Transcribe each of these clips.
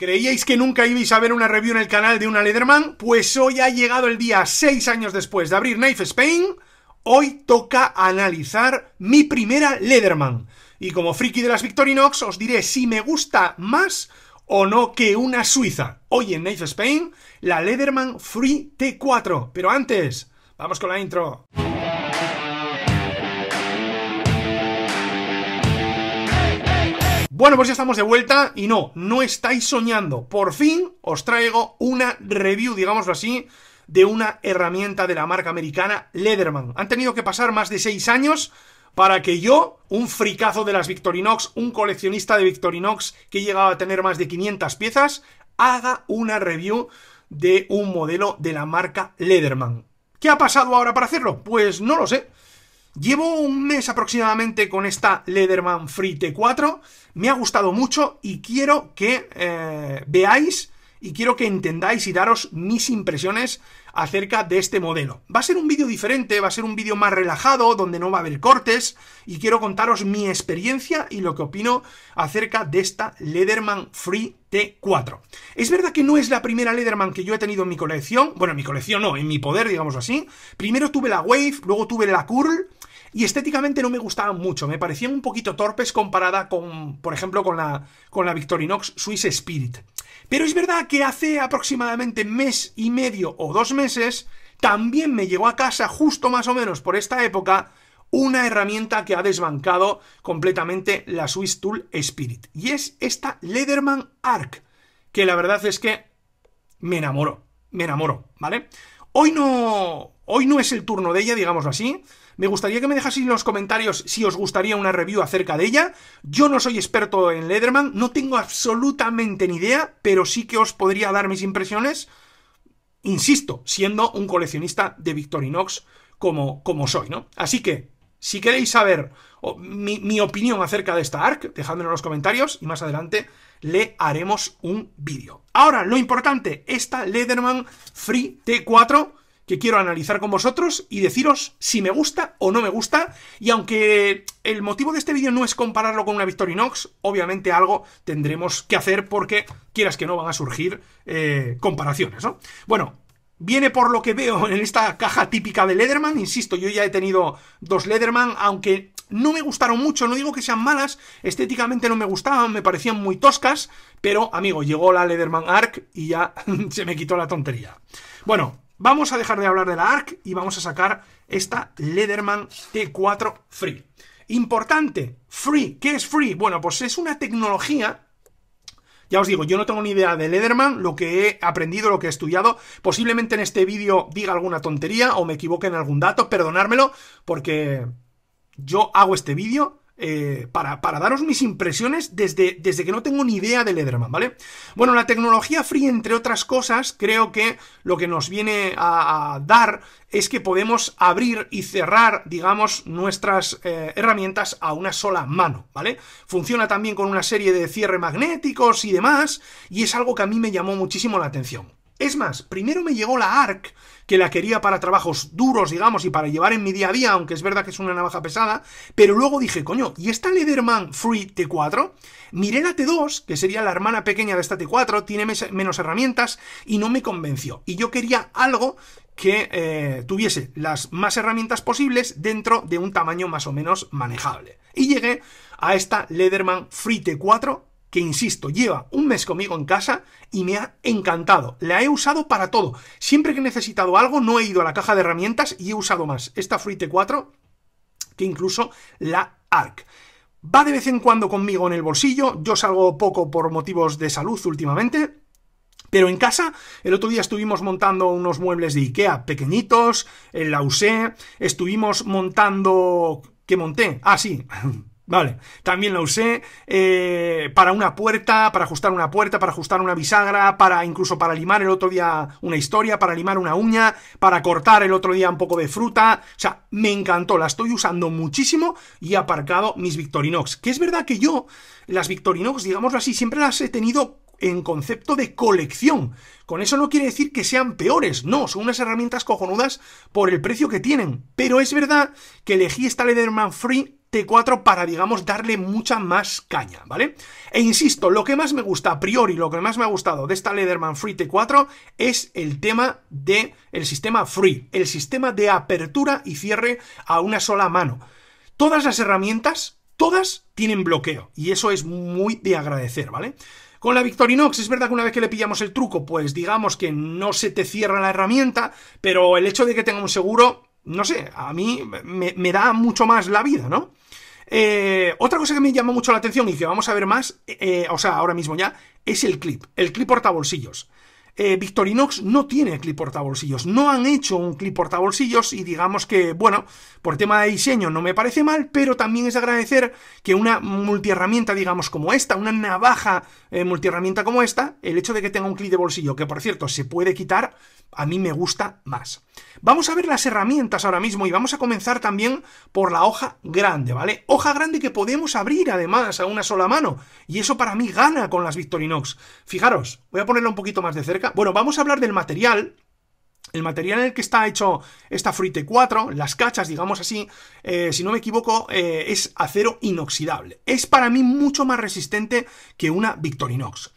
¿Creíais que nunca ibais a ver una review en el canal de una Leatherman? Pues hoy ha llegado el día, seis años después de abrir Knife Spain, hoy toca analizar mi primera Leatherman. Y como friki de las Victorinox, os diré si me gusta más o no que una suiza. Hoy en Knife Spain, la Leatherman Free T4. Pero antes, vamos con la intro. Bueno, pues ya estamos de vuelta y no, no estáis soñando. Por fin os traigo una review, digámoslo así, de una herramienta de la marca americana Leatherman. Han tenido que pasar más de seis años para que yo, un fricazo de las Victorinox, un coleccionista de Victorinox que llegaba a tener más de 500 piezas, haga una review de un modelo de la marca Leatherman. ¿Qué ha pasado ahora para hacerlo? Pues no lo sé. Llevo un mes aproximadamente con esta Leatherman Free T4, me ha gustado mucho y quiero que eh, veáis y quiero que entendáis y daros mis impresiones acerca de este modelo. Va a ser un vídeo diferente, va a ser un vídeo más relajado, donde no va a haber cortes, y quiero contaros mi experiencia y lo que opino acerca de esta Leatherman Free T4. Es verdad que no es la primera Leatherman que yo he tenido en mi colección, bueno, en mi colección no, en mi poder, digamos así. Primero tuve la Wave, luego tuve la Curl, y estéticamente no me gustaban mucho, me parecían un poquito torpes comparada con, por ejemplo, con la, con la Victorinox Swiss Spirit. Pero es verdad que hace aproximadamente mes y medio o dos meses, también me llegó a casa, justo más o menos por esta época, una herramienta que ha desbancado completamente la Swiss Tool Spirit. Y es esta Leatherman Arc, que la verdad es que me enamoro, me enamoro, ¿vale? Hoy no, hoy no es el turno de ella, digámoslo así. Me gustaría que me dejaseis en los comentarios si os gustaría una review acerca de ella. Yo no soy experto en Leatherman, no tengo absolutamente ni idea, pero sí que os podría dar mis impresiones, insisto, siendo un coleccionista de Victorinox como, como soy, ¿no? Así que, si queréis saber mi, opinión acerca de esta ARC, dejadme en los comentarios y más adelante le haremos un vídeo. Ahora, lo importante, esta Leatherman Free T4 que quiero analizar con vosotros y deciros si me gusta o no me gusta. Y aunque el motivo de este vídeo no es compararlo con una Victorinox, obviamente algo tendremos que hacer porque quieras que no van a surgir eh, comparaciones, Bueno, Viene por lo que veo en esta caja típica de Leatherman. Insisto, yo ya he tenido dos Leatherman, aunque no me gustaron mucho. No digo que sean malas, estéticamente no me gustaban, me parecían muy toscas. Pero, amigo, llegó la Leatherman Arc y ya se me quitó la tontería. Bueno, vamos a dejar de hablar de la Arc y vamos a sacar esta Lederman T4 Free. Importante, Free. ¿Qué es Free? Bueno, pues es una tecnología ya os digo, yo no tengo ni idea de Lederman, lo que he aprendido, lo que he estudiado. Posiblemente en este vídeo diga alguna tontería o me equivoque en algún dato, perdonármelo, porque yo hago este vídeo eh, para, para, daros mis impresiones desde, desde que no tengo ni idea de Lederman, ¿vale? Bueno, la tecnología Free, entre otras cosas, creo que lo que nos viene a, dar es que podemos abrir y cerrar, digamos, nuestras eh, herramientas a una sola mano, ¿vale? Funciona también con una serie de cierre magnéticos y demás, y es algo que a mí me llamó muchísimo la atención. Es más, primero me llegó la ARC, que la quería para trabajos duros, digamos, y para llevar en mi día a día, aunque es verdad que es una navaja pesada, pero luego dije, coño, ¿y esta Leatherman Free T4? Miré la T2, que sería la hermana pequeña de esta T4, tiene menos herramientas, y no me convenció. Y yo quería algo que eh, tuviese las más herramientas posibles dentro de un tamaño más o menos manejable. Y llegué a esta Leatherman Free T4 que insisto, lleva un mes conmigo en casa y me ha encantado. La he usado para todo. Siempre que he necesitado algo, no he ido a la caja de herramientas y he usado más esta Free e T4 que incluso la ARC. Va de vez en cuando conmigo en el bolsillo, yo salgo poco por motivos de salud últimamente, pero en casa, el otro día estuvimos montando unos muebles de Ikea pequeñitos, la usé, e, estuvimos montando... ¿Qué monté? Ah, sí, Vale, también la usé eh, para una puerta, para ajustar una puerta, para ajustar una bisagra, para incluso para limar el otro día una historia, para limar una uña, para cortar el otro día un poco de fruta. O sea, me encantó, la estoy usando muchísimo y he aparcado mis Victorinox. Que es verdad que yo, las Victorinox, digámoslo así, siempre las he tenido en concepto de colección. Con eso no quiere decir que sean peores, no, son unas herramientas cojonudas por el precio que tienen. Pero es verdad que elegí esta Leatherman Free T4 para, digamos, darle mucha más caña, ¿vale? E insisto, lo que más me gusta a priori, lo que más me ha gustado de esta Leatherman Free T4 es el tema del el sistema Free, el sistema de apertura y cierre a una sola mano. Todas las herramientas, todas tienen bloqueo, y eso es muy de agradecer, ¿vale? Con la Victorinox es verdad que una vez que le pillamos el truco, pues digamos que no se te cierra la herramienta, pero el hecho de que tenga un seguro, no sé, a mí me da mucho más la vida, ¿no? Eh, otra cosa que me llamó mucho la atención y que vamos a ver más, eh, o sea, ahora mismo ya, es el clip, el clip portabolsillos. Eh, Victorinox no tiene clip portabolsillos, no han hecho un clip portabolsillos y digamos que, bueno, por tema de diseño no me parece mal, pero también es agradecer que una multiherramienta, digamos, como esta, una navaja eh, multiherramienta como esta, el hecho de que tenga un clip de bolsillo, que por cierto se puede quitar, a mí me gusta más. Vamos a ver las herramientas ahora mismo y vamos a comenzar también por la hoja grande, ¿vale? Hoja grande que podemos abrir además a una sola mano y eso para mí gana con las Victorinox. Fijaros, voy a ponerlo un poquito más de cerca bueno, vamos a hablar del material. El material en el que está hecho esta Fruit 4 las cachas, digamos así, eh, si no me equivoco, eh, es acero inoxidable. Es para mí mucho más resistente que una Victorinox.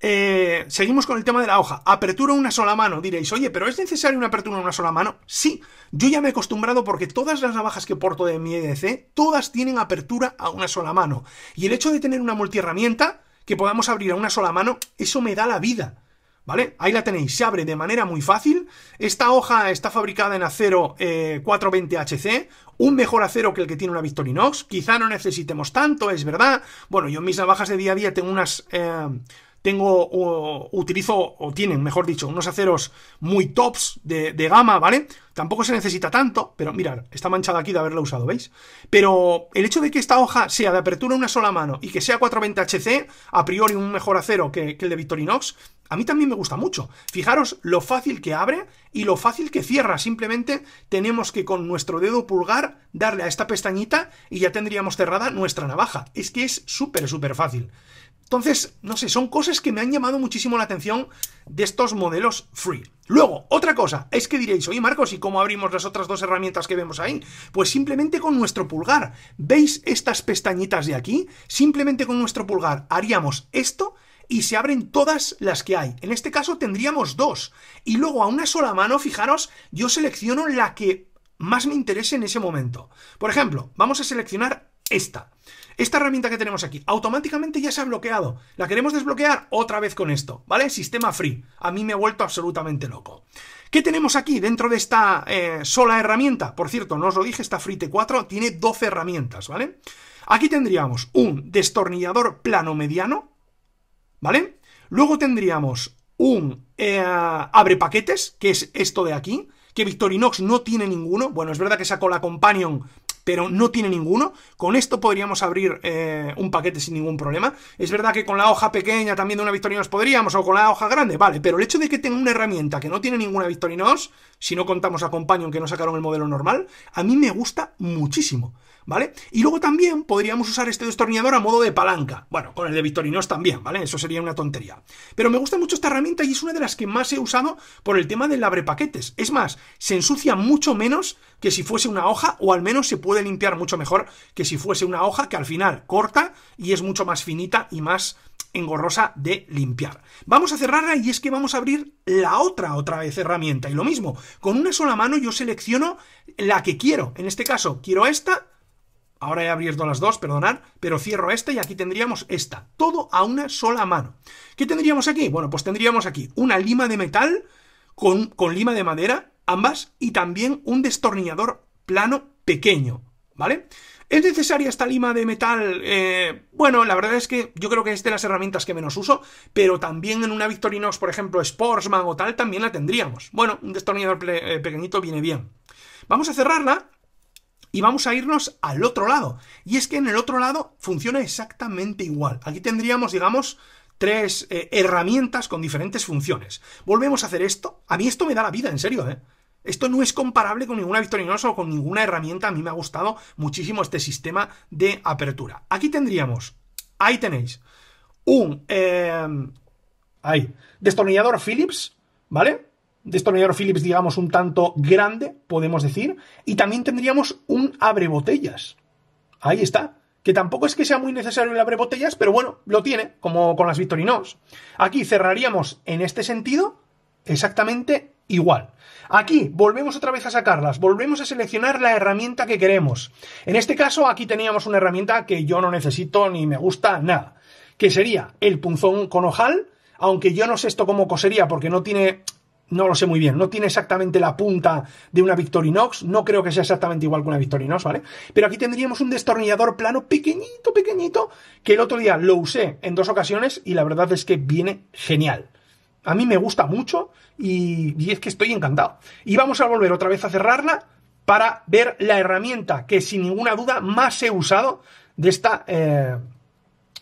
Eh, seguimos con el tema de la hoja. Apertura una sola mano. Diréis, oye, pero ¿es necesaria una apertura a una sola mano? Sí, yo ya me he acostumbrado porque todas las navajas que porto de mi EDC, todas tienen apertura a una sola mano. Y el hecho de tener una multiherramienta que podamos abrir a una sola mano, eso me da la vida. ¿vale? Ahí la tenéis, se abre de manera muy fácil. Esta hoja está fabricada en acero 420HC, eh, un mejor acero que el que tiene una Victorinox. Quizá no necesitemos tanto, es verdad. Bueno, yo en mis navajas de día a día tengo unas... Eh, tengo o utilizo, o tienen, mejor dicho, unos aceros muy tops de, de gama, ¿vale? Tampoco se necesita tanto, pero mirad, está manchada aquí de haberla usado, ¿veis? Pero el hecho de que esta hoja sea de apertura una sola mano y que sea 420HC, a priori un mejor acero que, que el de Victorinox, a mí también me gusta mucho. Fijaros lo fácil que abre y lo fácil que cierra. Simplemente tenemos que con nuestro dedo pulgar darle a esta pestañita y ya tendríamos cerrada nuestra navaja. Es que es súper, súper fácil. Entonces, no sé, son cosas que me han llamado muchísimo la atención de estos modelos free. Luego, otra cosa, es que diréis, oye Marcos, ¿y cómo abrimos las otras dos herramientas que vemos ahí? Pues simplemente con nuestro pulgar. ¿Veis estas pestañitas de aquí? Simplemente con nuestro pulgar haríamos esto y se abren todas las que hay. En este caso tendríamos dos. Y luego a una sola mano, fijaros, yo selecciono la que más me interese en ese momento. Por ejemplo, vamos a seleccionar esta. Esta herramienta que tenemos aquí automáticamente ya se ha bloqueado. La queremos desbloquear otra vez con esto, ¿vale? Sistema free. A mí me ha vuelto absolutamente loco. ¿Qué tenemos aquí dentro de esta eh, sola herramienta? Por cierto, no os lo dije, esta Free T4 tiene 12 herramientas, ¿vale? Aquí tendríamos un destornillador plano mediano, ¿vale? Luego tendríamos un eh, abre paquetes, que es esto de aquí, que Victorinox no tiene ninguno. Bueno, es verdad que sacó la Companion pero no tiene ninguno. Con esto podríamos abrir eh, un paquete sin ningún problema. Es verdad que con la hoja pequeña también de una Victorinos podríamos, o con la hoja grande, vale, pero el hecho de que tenga una herramienta que no tiene ninguna Victorinos, si no contamos a Companion que no sacaron el modelo normal, a mí me gusta muchísimo. ¿vale? Y luego también podríamos usar este destornillador a modo de palanca. Bueno, con el de Victorinos también, ¿vale? Eso sería una tontería. Pero me gusta mucho esta herramienta y es una de las que más he usado por el tema del abre paquetes. Es más, se ensucia mucho menos que si fuese una hoja o al menos se puede limpiar mucho mejor que si fuese una hoja que al final corta y es mucho más finita y más engorrosa de limpiar. Vamos a cerrarla y es que vamos a abrir la otra otra vez herramienta y lo mismo, con una sola mano yo selecciono la que quiero, en este caso quiero esta Ahora he abierto las dos, perdonad, pero cierro esta y aquí tendríamos esta. Todo a una sola mano. ¿Qué tendríamos aquí? Bueno, pues tendríamos aquí una lima de metal con, lima de madera, ambas, y también un destornillador plano pequeño, ¿vale? ¿Es necesaria esta lima de metal? Eh, bueno, la verdad es que yo creo que es de las herramientas que menos uso, pero también en una Victorinox, por ejemplo, Sportsman o tal, también la tendríamos. Bueno, un destornillador eh, pequeñito viene bien. Vamos a cerrarla y vamos a irnos al otro lado. Y es que en el otro lado funciona exactamente igual. Aquí tendríamos, digamos, tres eh, herramientas con diferentes funciones. Volvemos a hacer esto. A mí esto me da la vida, en serio, ¿eh? Esto no es comparable con ninguna victorinosa o con ninguna herramienta. A mí me ha gustado muchísimo este sistema de apertura. Aquí tendríamos, ahí tenéis, un eh, ahí, destornillador philips ¿vale? de Phillips, digamos, un tanto grande, podemos decir, y también tendríamos un abre botellas. Ahí está. Que tampoco es que sea muy necesario el abre botellas, pero bueno, lo tiene, como con las Victorinox. Aquí cerraríamos en este sentido exactamente igual. Aquí volvemos otra vez a sacarlas, volvemos a seleccionar la herramienta que queremos. En este caso, aquí teníamos una herramienta que yo no necesito ni me gusta nada, que sería el punzón con ojal, aunque yo no sé esto cómo cosería porque no tiene no lo sé muy bien, no tiene exactamente la punta de una Victorinox, no creo que sea exactamente igual que una Victorinox, ¿vale? Pero aquí tendríamos un destornillador plano pequeñito, pequeñito, que el otro día lo usé en dos ocasiones y la verdad es que viene genial. A mí me gusta mucho y, es que estoy encantado. Y vamos a volver otra vez a cerrarla para ver la herramienta que sin ninguna duda más he usado de esta... Eh,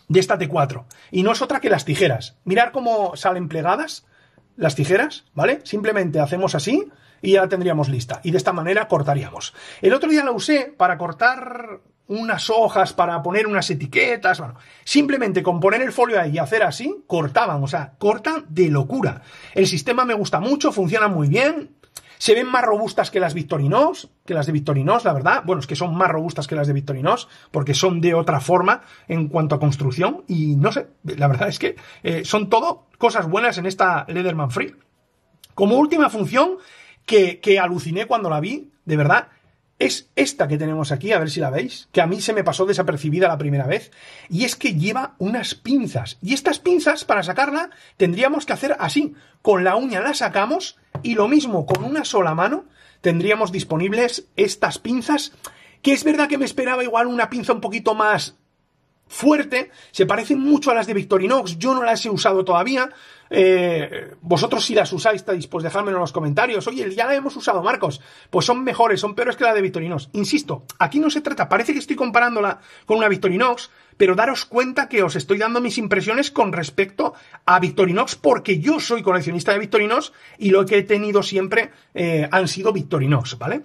de esta T4. Y no es otra que las tijeras. Mirar cómo salen plegadas las tijeras, ¿vale? Simplemente hacemos así y ya la tendríamos lista. Y de esta manera cortaríamos. El otro día la usé para cortar unas hojas, para poner unas etiquetas, bueno, simplemente con poner el folio ahí y hacer así, cortaban, o sea, corta de locura. El sistema me gusta mucho, funciona muy bien. Se ven más robustas que las Victorinos, que las de Victorinos, la verdad. Bueno, es que son más robustas que las de Victorinos, porque son de otra forma en cuanto a construcción. Y no sé, la verdad es que eh, son todo cosas buenas en esta Leatherman Free. Como última función, que aluciné cuando la vi, de verdad, es esta que tenemos aquí, a ver si la veis, que a mí se me pasó desapercibida la primera vez, y es que lleva unas pinzas. Y estas pinzas, para sacarla, tendríamos que hacer así. Con la uña la sacamos y lo mismo, con una sola mano, tendríamos disponibles estas pinzas, que es verdad que me esperaba igual una pinza un poquito más fuerte, se parecen mucho a las de Victorinox, yo no las he usado todavía, eh, vosotros si las usáis, pues dejadmelo en los comentarios, oye, ya la hemos usado, Marcos, pues son mejores, son peores que la de Victorinox, insisto, aquí no se trata, parece que estoy comparándola con una Victorinox, pero daros cuenta que os estoy dando mis impresiones con respecto a Victorinox, porque yo soy coleccionista de Victorinox y lo que he tenido siempre eh, han sido Victorinox, ¿vale?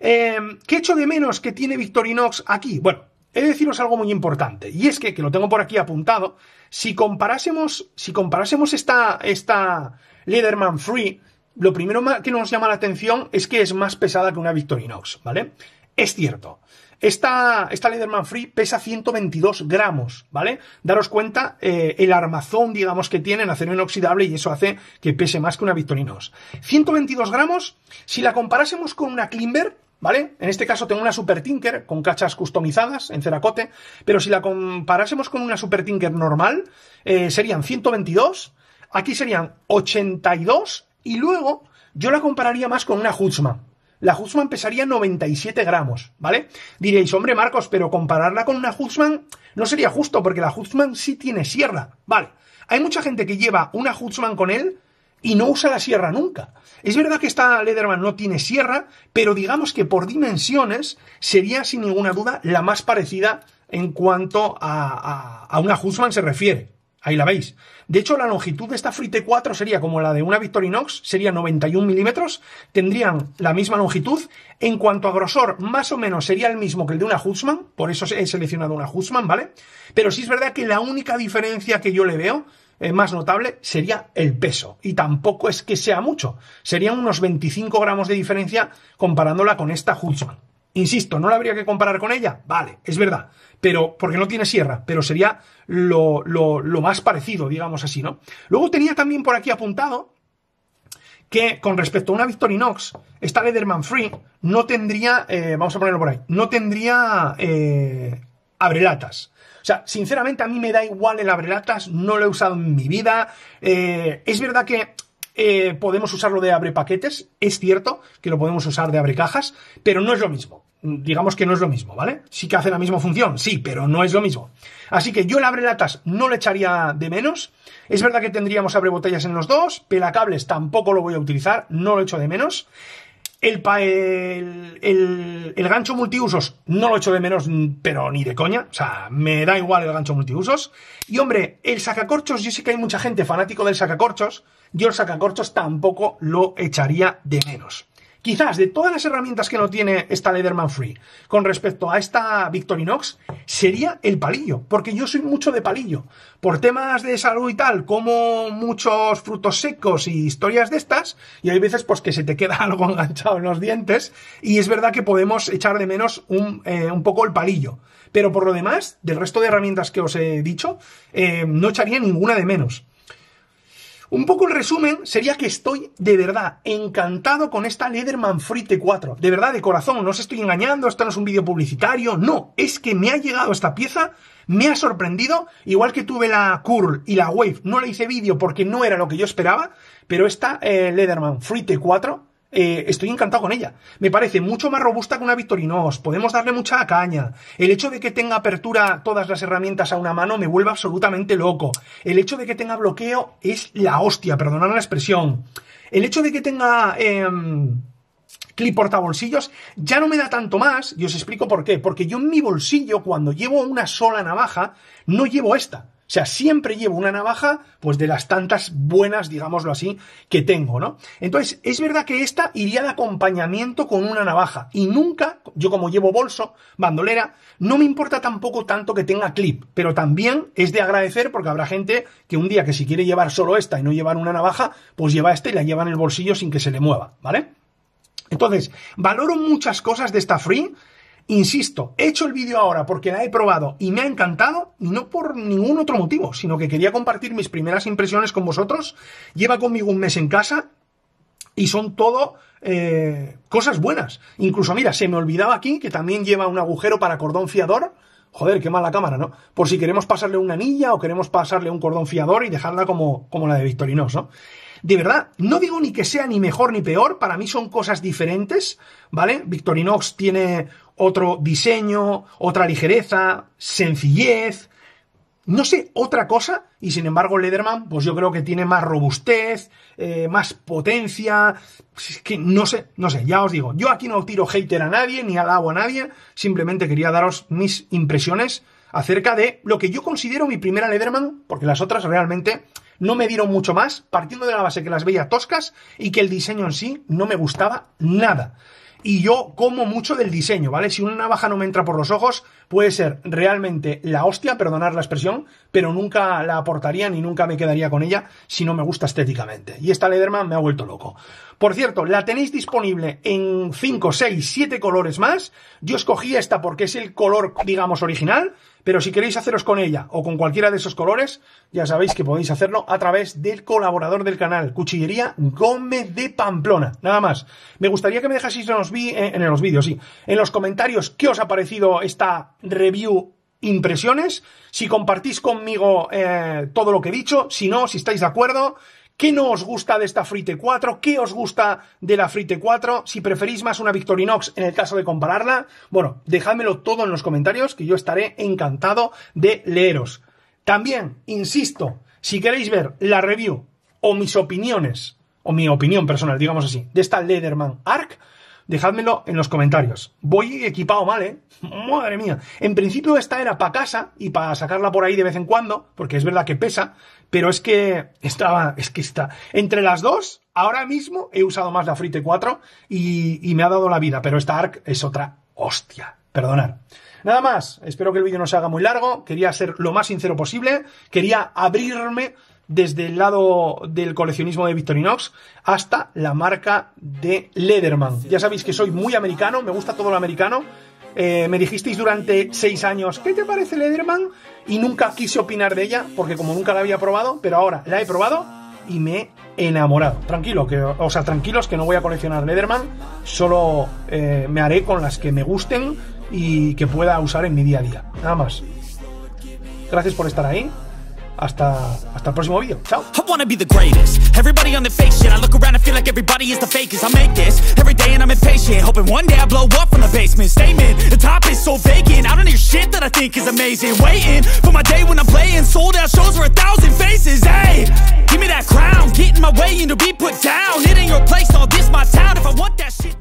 Eh, ¿Qué echo de menos que tiene Victorinox aquí? Bueno, he de deciros algo muy importante, y es que, que lo tengo por aquí apuntado, si comparásemos, si comparásemos esta, esta Leatherman Free, lo primero que nos llama la atención es que es más pesada que una Victorinox, ¿vale? Es cierto. Esta, esta Leatherman Free pesa 122 gramos, ¿vale? Daros cuenta eh, el armazón, digamos, que tiene en acero inoxidable y eso hace que pese más que una Victorinox. 122 gramos, si la comparásemos con una Klimber, ¿vale? En este caso tengo una Super Tinker con cachas customizadas en ceracote, pero si la comparásemos con una Super Tinker normal, eh, serían 122, aquí serían 82, y luego yo la compararía más con una Hutzman. La Hutzman pesaría 97 gramos, ¿vale? Diréis, hombre Marcos, pero compararla con una Hutzman no sería justo porque la Hutzman sí tiene sierra, ¿vale? Hay mucha gente que lleva una Hutzman con él y no usa la sierra nunca. Es verdad que esta Lederman no tiene sierra, pero digamos que por dimensiones sería sin ninguna duda la más parecida en cuanto a, a, una Husman se refiere. Ahí la veis. De hecho, la longitud de esta frite 4 sería como la de una Victorinox, sería 91 milímetros, tendrían la misma longitud. En cuanto a grosor, más o menos sería el mismo que el de una Husman, por eso he seleccionado una Husman, ¿vale? Pero sí es verdad que la única diferencia que yo le veo más notable sería el peso. Y tampoco es que sea mucho. Serían unos 25 gramos de diferencia comparándola con esta Hudson. Insisto, no la habría que comparar con ella. Vale, es verdad. Pero, porque no tiene sierra, pero sería lo, más parecido, digamos así, ¿no? Luego tenía también por aquí apuntado que con respecto a una Victorinox, esta Leatherman Free no tendría, eh, vamos a ponerlo por ahí, no tendría eh, abrelatas. O sea, sinceramente a mí me da igual el abrelatas, no lo he usado en mi vida. Eh, es verdad que eh, podemos usarlo de abre paquetes, es cierto que lo podemos usar de abre cajas, pero no es lo mismo. Digamos que no es lo mismo, ¿vale? Sí que hace la misma función, sí, pero no es lo mismo. Así que yo el abrelatas no le echaría de menos. Es verdad que tendríamos abre botellas en los dos, pelacables tampoco lo voy a utilizar, no lo echo de menos. El, gancho multiusos no lo echo de menos, mm, pero ni de coña. O sea, me da igual el gancho multiusos. Y hombre, el sacacorchos, yo sé que hay mucha gente fanático del sacacorchos. Yo el sacacorchos tampoco lo echaría de menos quizás de todas las herramientas que no tiene esta Leatherman Free con respecto a esta Victorinox, sería el palillo, porque yo soy mucho de palillo. Por temas de salud y tal, como muchos frutos secos y historias de estas, y hay veces pues que se te queda algo enganchado en los dientes, y es verdad que podemos echar de menos eh, un, poco el palillo. Pero por lo demás, del resto de herramientas que os he dicho, eh, no echaría ninguna de menos. Un poco el resumen sería que estoy de verdad encantado con esta Leatherman Free T4. De verdad, de corazón, no os estoy engañando, esto no es un vídeo publicitario, no, es que me ha llegado esta pieza, me ha sorprendido, igual que tuve la Curl y la Wave, no la hice vídeo porque no era lo que yo esperaba, pero esta eh, Leatherman Free T4 eh, estoy encantado con ella. Me parece mucho más robusta que una Victorinox, podemos darle mucha caña. El hecho de que tenga apertura todas las herramientas a una mano me vuelve absolutamente loco. El hecho de que tenga bloqueo es la hostia, perdonad la expresión. El hecho de que tenga... Em, clip portabolsillos ya no me da tanto más y os explico por qué. Porque yo en mi bolsillo, cuando llevo una sola navaja, no llevo esta. O sea, siempre llevo una navaja, pues de las tantas buenas, digámoslo así, que tengo, ¿no? Entonces, es verdad que esta iría de acompañamiento con una navaja. Y nunca, yo como llevo bolso, bandolera, no me importa tampoco tanto que tenga clip. Pero también es de agradecer porque habrá gente que un día que si quiere llevar solo esta y no llevar una navaja, pues lleva esta y la lleva en el bolsillo sin que se le mueva, ¿vale? Entonces, valoro muchas cosas de esta free Insisto, he hecho el vídeo ahora porque la he probado y me ha encantado, y no por ningún otro motivo, sino que quería compartir mis primeras impresiones con vosotros. Lleva conmigo un mes en casa y son todo eh, cosas buenas. Incluso, mira, se me olvidaba aquí que también lleva un agujero para cordón fiador. Joder, qué mala cámara, ¿no? Por si queremos pasarle una anilla o queremos pasarle un cordón fiador y dejarla como, la de Victorinox ¿no? De verdad, no digo ni que sea ni mejor ni peor, para mí son cosas diferentes, ¿vale? Victorinox tiene otro diseño, otra ligereza, sencillez, no sé, otra cosa, y sin embargo Lederman, pues yo creo que tiene más robustez, eh, más potencia, pues es que no sé, no sé, ya os digo, yo aquí no tiro hater a nadie, ni alabo a nadie, simplemente quería daros mis impresiones acerca de lo que yo considero mi primera Lederman, porque las otras realmente no me dieron mucho más, partiendo de la base que las veía toscas y que el diseño en sí no me gustaba nada y yo como mucho del diseño, ¿vale? Si una navaja no me entra por los ojos, puede ser realmente la hostia, perdonar la expresión, pero nunca la aportaría ni nunca me quedaría con ella si no me gusta estéticamente. Y esta Lederman me ha vuelto loco. Por cierto, la tenéis disponible en 5, 6, 7 colores más. Yo escogí esta porque es el color, digamos, original. Pero si queréis haceros con ella o con cualquiera de esos colores, ya sabéis que podéis hacerlo a través del colaborador del canal, Cuchillería Gómez de Pamplona. Nada más. Me gustaría que me dejaseis en los, eh, vídeos, sí, en los comentarios qué os ha parecido esta review impresiones, si compartís conmigo eh, todo lo que he dicho, si no, si estáis de acuerdo, ¿Qué no os gusta de esta Frite 4? ¿Qué os gusta de la Frite 4? Si preferís más una Victorinox en el caso de compararla, bueno, dejádmelo todo en los comentarios que yo estaré encantado de leeros. También, insisto, si queréis ver la review o mis opiniones, o mi opinión personal, digamos así, de esta Lederman Arc, Dejádmelo en los comentarios. Voy equipado mal, ¿eh? Madre mía. En principio esta era para casa y para sacarla por ahí de vez en cuando, porque es verdad que pesa, pero es que estaba, es que está. Entre las dos, ahora mismo he usado más la Frite 4 y, y me ha dado la vida, pero esta ARC es otra hostia. Perdonad. Nada más, espero que el vídeo no se haga muy largo, quería ser lo más sincero posible, quería abrirme desde el lado del coleccionismo de Victorinox hasta la marca de Lederman. Ya sabéis que soy muy americano, me gusta todo lo americano. Eh, me dijisteis durante seis años, ¿qué te parece Lederman? Y nunca quise opinar de ella, porque como nunca la había probado, pero ahora la he probado y me he enamorado. Tranquilo, que, o sea, tranquilos que no voy a coleccionar Lederman, solo eh, me haré con las que me gusten y que pueda usar en mi día a día. Nada más. Gracias por estar ahí. hasta, hasta el próximo vídeo. Chao. I wanna be the greatest. Everybody on the shit. I look around feel like everybody is the I make this every day and I'm impatient. Hoping one day I blow up the basement. Statement, the is so vacant. I don't hear shit that I think is amazing. Waiting for my day when I'm playing. Sold out shows for a thousand faces. Hey, give me that crown. Get in my way and to be put down. It ain't your place, all this my town. If I want that shit,